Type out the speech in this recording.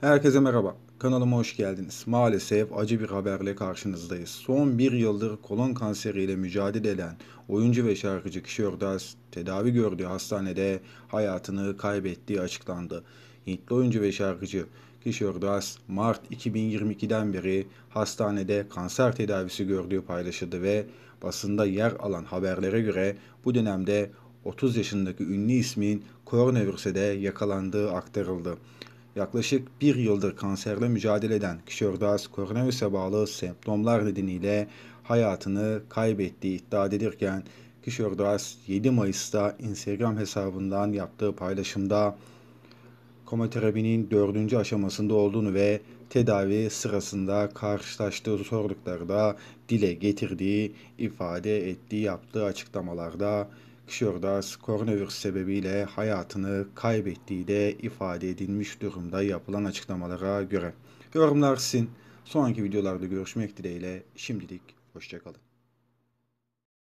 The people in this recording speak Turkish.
Herkese merhaba. Kanalıma hoş geldiniz. Maalesef acı bir haberle karşınızdayız. Son bir yıldır kolon kanseriyle mücadele eden oyuncu ve şarkıcı Kişör Das tedavi gördüğü hastanede hayatını kaybettiği açıklandı. Hintli oyuncu ve şarkıcı Kişör Das Mart 2022'den beri hastanede kanser tedavisi gördüğü paylaşıldı ve basında yer alan haberlere göre bu dönemde 30 yaşındaki ünlü ismin koronavirüse de yakalandığı aktarıldı. Yaklaşık bir yıldır kanserle mücadele eden Kişördas, koronavirüse bağlı semptomlar nedeniyle hayatını kaybettiği iddia edilirken, Kişördas 7 Mayıs'ta Instagram hesabından yaptığı paylaşımda komoterapinin 4. aşamasında olduğunu ve tedavi sırasında karşılaştığı zorluklarda dile getirdiği, ifade ettiği yaptığı açıklamalarda Kişordas koronavirüs sebebiyle hayatını kaybettiği de ifade edilmiş durumda yapılan açıklamalara göre. Yorumlar sizin. Sonraki videolarda görüşmek dileğiyle şimdilik hoşçakalın.